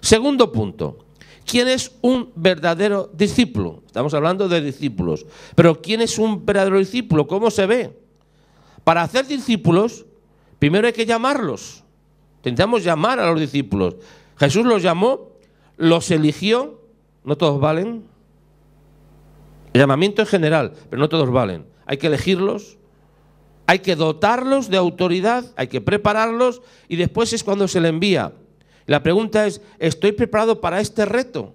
Segundo punto, ¿quién es un verdadero discípulo? Estamos hablando de discípulos, pero ¿quién es un verdadero discípulo? ¿Cómo se ve? Para hacer discípulos, primero hay que llamarlos. Intentamos llamar a los discípulos. Jesús los llamó, los eligió, no todos valen. El llamamiento es general, pero no todos valen. Hay que elegirlos, hay que dotarlos de autoridad, hay que prepararlos y después es cuando se le envía. La pregunta es, ¿estoy preparado para este reto?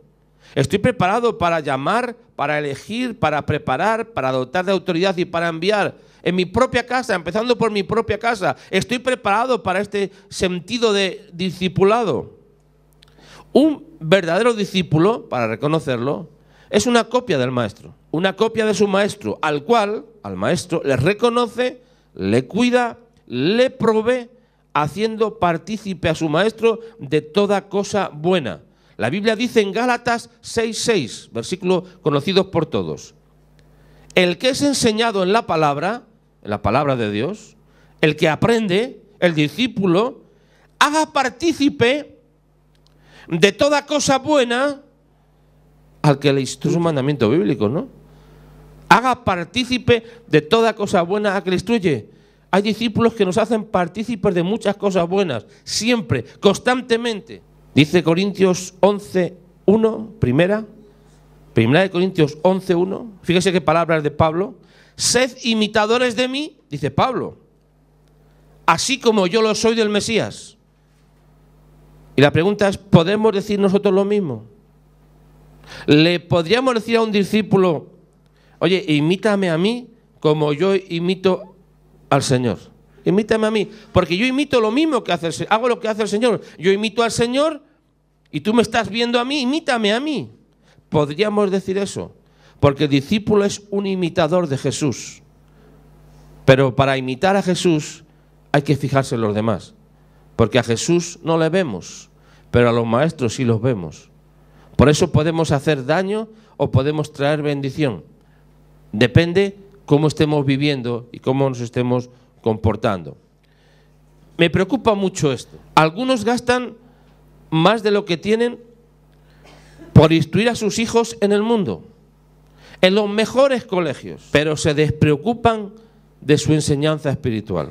¿Estoy preparado para llamar, para elegir, para preparar, para dotar de autoridad y para enviar? En mi propia casa, empezando por mi propia casa, ¿estoy preparado para este sentido de discipulado? Un verdadero discípulo, para reconocerlo, es una copia del maestro, una copia de su maestro, al cual, al maestro, le reconoce, le cuida, le provee haciendo partícipe a su maestro de toda cosa buena. La Biblia dice en Gálatas 6:6, versículo conocido por todos. El que es enseñado en la palabra, en la palabra de Dios, el que aprende, el discípulo, haga partícipe de toda cosa buena al que le instruye un mandamiento bíblico, ¿no? Haga partícipe de toda cosa buena al que le instruye. Hay discípulos que nos hacen partícipes de muchas cosas buenas, siempre, constantemente. Dice Corintios 11, 1, primera, primera de Corintios 11, 1. Fíjese qué palabras de Pablo. Sed imitadores de mí, dice Pablo, así como yo lo soy del Mesías. Y la pregunta es, ¿podemos decir nosotros lo mismo? ¿Le podríamos decir a un discípulo, oye, imítame a mí como yo imito a al Señor. Imítame a mí, porque yo imito lo mismo que hace el Señor. Hago lo que hace el Señor. Yo imito al Señor y tú me estás viendo a mí, imítame a mí. Podríamos decir eso, porque el discípulo es un imitador de Jesús. Pero para imitar a Jesús hay que fijarse en los demás, porque a Jesús no le vemos, pero a los maestros sí los vemos. Por eso podemos hacer daño o podemos traer bendición. Depende cómo estemos viviendo y cómo nos estemos comportando. Me preocupa mucho esto. Algunos gastan más de lo que tienen por instruir a sus hijos en el mundo, en los mejores colegios, pero se despreocupan de su enseñanza espiritual.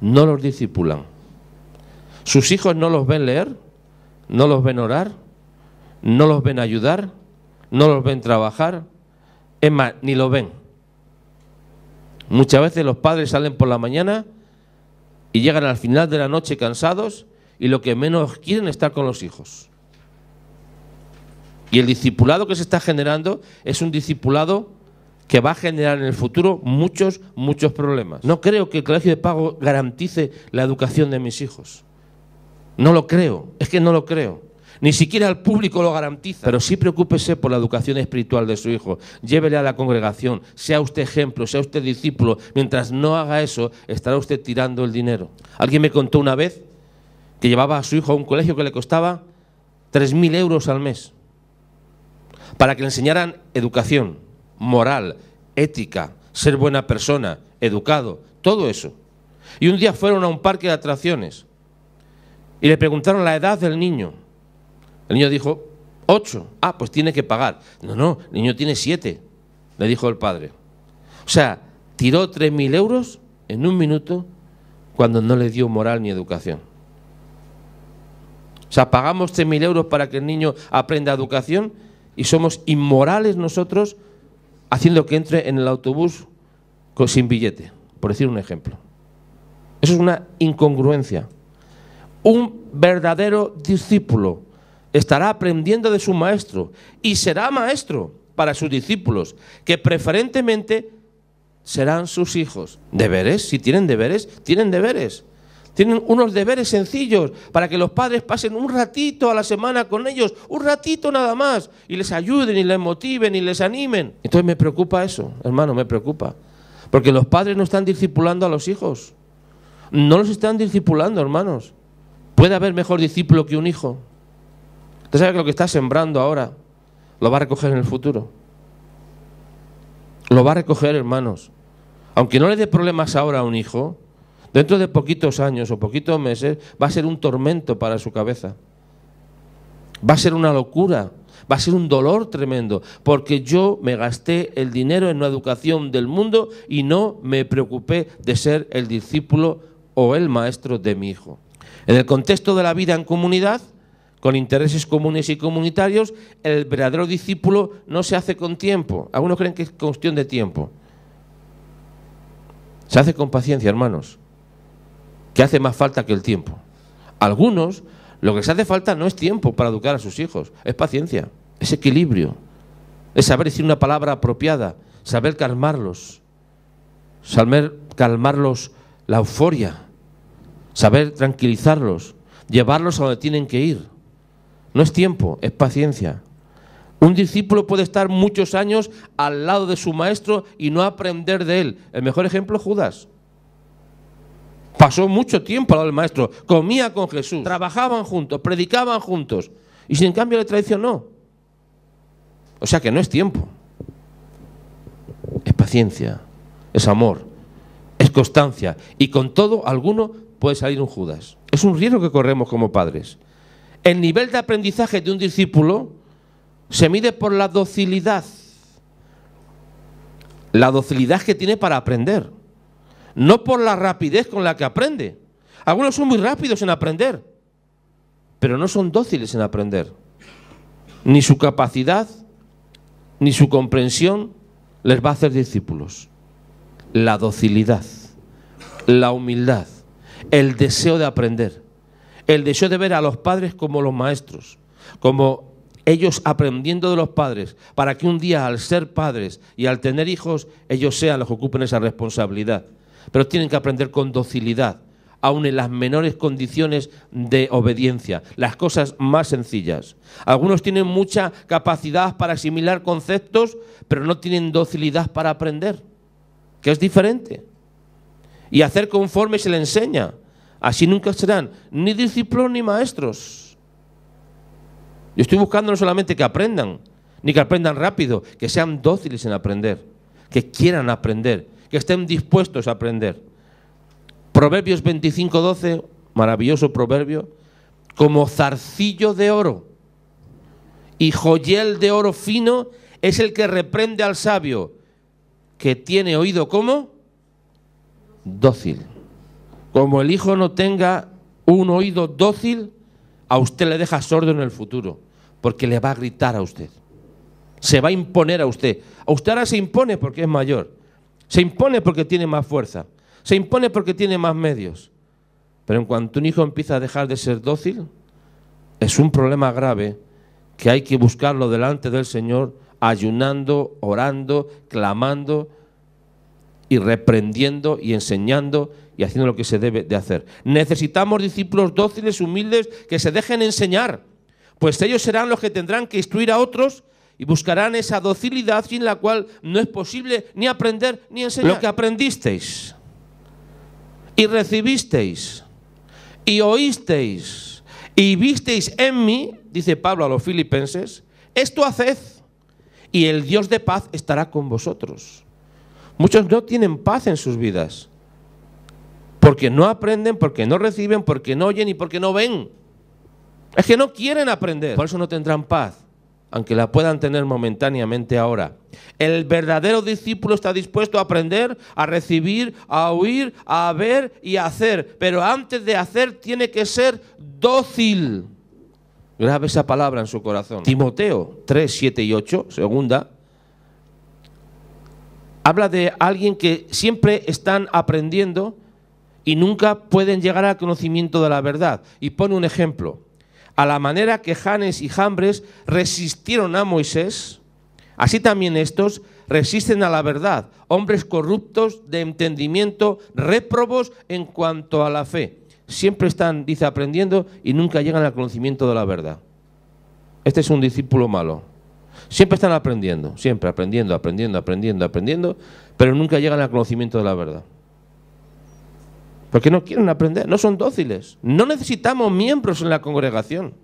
No los discipulan. Sus hijos no los ven leer, no los ven orar, no los ven ayudar, no los ven trabajar, es más, ni lo ven. Muchas veces los padres salen por la mañana y llegan al final de la noche cansados y lo que menos quieren es estar con los hijos. Y el discipulado que se está generando es un discipulado que va a generar en el futuro muchos, muchos problemas. No creo que el colegio de pago garantice la educación de mis hijos. No lo creo, es que no lo creo. Ni siquiera el público lo garantiza. Pero sí preocúpese por la educación espiritual de su hijo. Llévele a la congregación. Sea usted ejemplo, sea usted discípulo. Mientras no haga eso, estará usted tirando el dinero. Alguien me contó una vez que llevaba a su hijo a un colegio que le costaba 3.000 euros al mes para que le enseñaran educación, moral, ética, ser buena persona, educado, todo eso. Y un día fueron a un parque de atracciones y le preguntaron la edad del niño. El niño dijo, ocho. Ah, pues tiene que pagar. No, no, el niño tiene siete, le dijo el padre. O sea, tiró 3.000 euros en un minuto cuando no le dio moral ni educación. O sea, pagamos mil euros para que el niño aprenda educación y somos inmorales nosotros haciendo que entre en el autobús sin billete, por decir un ejemplo. Eso es una incongruencia. Un verdadero discípulo estará aprendiendo de su maestro y será maestro para sus discípulos, que preferentemente serán sus hijos. ¿Deberes? Si tienen deberes, tienen deberes. Tienen unos deberes sencillos para que los padres pasen un ratito a la semana con ellos, un ratito nada más, y les ayuden y les motiven y les animen. Entonces me preocupa eso, hermano, me preocupa. Porque los padres no están discipulando a los hijos. No los están discipulando, hermanos. ¿Puede haber mejor discípulo que un hijo? Usted sabe que lo que está sembrando ahora lo va a recoger en el futuro. Lo va a recoger, hermanos. Aunque no le dé problemas ahora a un hijo, dentro de poquitos años o poquitos meses va a ser un tormento para su cabeza. Va a ser una locura, va a ser un dolor tremendo, porque yo me gasté el dinero en una educación del mundo y no me preocupé de ser el discípulo o el maestro de mi hijo. En el contexto de la vida en comunidad, con intereses comunes y comunitarios, el verdadero discípulo no se hace con tiempo. Algunos creen que es cuestión de tiempo. Se hace con paciencia, hermanos, que hace más falta que el tiempo. Algunos, lo que se hace falta no es tiempo para educar a sus hijos, es paciencia, es equilibrio, es saber decir una palabra apropiada, saber calmarlos, saber calmarlos la euforia, saber tranquilizarlos, llevarlos a donde tienen que ir. No es tiempo, es paciencia. Un discípulo puede estar muchos años al lado de su maestro y no aprender de él. El mejor ejemplo es Judas. Pasó mucho tiempo al lado del maestro, comía con Jesús, trabajaban juntos, predicaban juntos y sin cambio le traicionó. O sea que no es tiempo. Es paciencia, es amor, es constancia y con todo alguno puede salir un Judas. Es un riesgo que corremos como padres. El nivel de aprendizaje de un discípulo se mide por la docilidad. La docilidad que tiene para aprender. No por la rapidez con la que aprende. Algunos son muy rápidos en aprender, pero no son dóciles en aprender. Ni su capacidad, ni su comprensión les va a hacer discípulos. La docilidad, la humildad, el deseo de aprender el deseo de ver a los padres como los maestros, como ellos aprendiendo de los padres, para que un día al ser padres y al tener hijos, ellos sean los que ocupen esa responsabilidad. Pero tienen que aprender con docilidad, aun en las menores condiciones de obediencia, las cosas más sencillas. Algunos tienen mucha capacidad para asimilar conceptos, pero no tienen docilidad para aprender, que es diferente. Y hacer conforme se le enseña. Así nunca serán ni discípulos ni maestros. Yo estoy buscando no solamente que aprendan, ni que aprendan rápido, que sean dóciles en aprender, que quieran aprender, que estén dispuestos a aprender. Proverbios 25:12, maravilloso proverbio, como zarcillo de oro y joyel de oro fino es el que reprende al sabio, que tiene oído como dócil. Como el hijo no tenga un oído dócil, a usted le deja sordo en el futuro, porque le va a gritar a usted. Se va a imponer a usted. A usted ahora se impone porque es mayor. Se impone porque tiene más fuerza. Se impone porque tiene más medios. Pero en cuanto un hijo empieza a dejar de ser dócil, es un problema grave que hay que buscarlo delante del Señor, ayunando, orando, clamando y reprendiendo y enseñando y haciendo lo que se debe de hacer. Necesitamos discípulos dóciles, humildes, que se dejen enseñar, pues ellos serán los que tendrán que instruir a otros y buscarán esa docilidad sin la cual no es posible ni aprender ni enseñar. Lo que aprendisteis y recibisteis y oísteis y visteis en mí, dice Pablo a los filipenses, esto haced y el Dios de paz estará con vosotros. Muchos no tienen paz en sus vidas. Porque no aprenden, porque no reciben, porque no oyen y porque no ven. Es que no quieren aprender. Por eso no tendrán paz, aunque la puedan tener momentáneamente ahora. El verdadero discípulo está dispuesto a aprender, a recibir, a oír, a ver y a hacer. Pero antes de hacer tiene que ser dócil. Grabe esa palabra en su corazón. Timoteo 3, 7 y 8, segunda, habla de alguien que siempre están aprendiendo, y nunca pueden llegar al conocimiento de la verdad. Y pone un ejemplo. A la manera que Janes y Jambres resistieron a Moisés, así también estos resisten a la verdad, hombres corruptos de entendimiento, réprobos en cuanto a la fe. Siempre están, dice, aprendiendo y nunca llegan al conocimiento de la verdad. Este es un discípulo malo. Siempre están aprendiendo, siempre aprendiendo, aprendiendo, aprendiendo, aprendiendo, pero nunca llegan al conocimiento de la verdad. Porque no quieren aprender, no son dóciles. No necesitamos miembros en la congregación.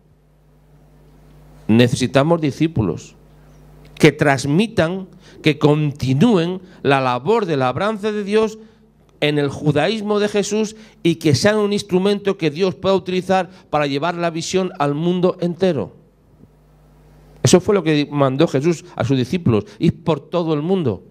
Necesitamos discípulos que transmitan, que continúen la labor de labranza de Dios en el judaísmo de Jesús y que sean un instrumento que Dios pueda utilizar para llevar la visión al mundo entero. Eso fue lo que mandó Jesús a sus discípulos, ir por todo el mundo.